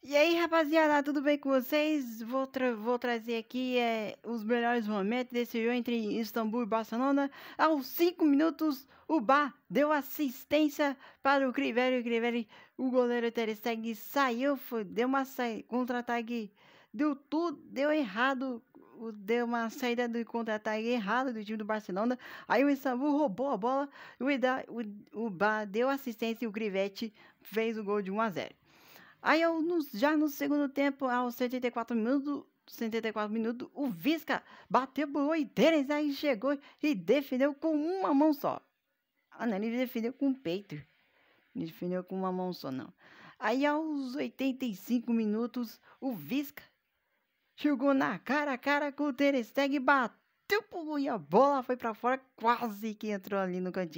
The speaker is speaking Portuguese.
E aí, rapaziada, tudo bem com vocês? Vou, tra vou trazer aqui é, os melhores momentos desse jogo entre Istambul e Barcelona. Aos 5 minutos, o Bar deu assistência para o Criveri. O Crivelli, o goleiro Ter Stegen saiu, foi, deu uma contra-ataque, deu tudo, deu errado. Deu uma saída do contra-ataque errado do time do Barcelona. Aí o Istambul roubou a bola. O, Ida, o, o Bar deu assistência e o Crivete fez o gol de 1 a 0 Aí eu, já no segundo tempo, aos 74 minutos, 74 minutos, o Visca bateu por Oideiras, aí chegou e defendeu com uma mão só. Ah, não, ele defendeu com o peito. Ele defendeu com uma mão só, não. Aí aos 85 minutos, o Visca chegou na cara a cara com o Ter e bateu gol e a bola foi para fora, quase que entrou ali no cantinho.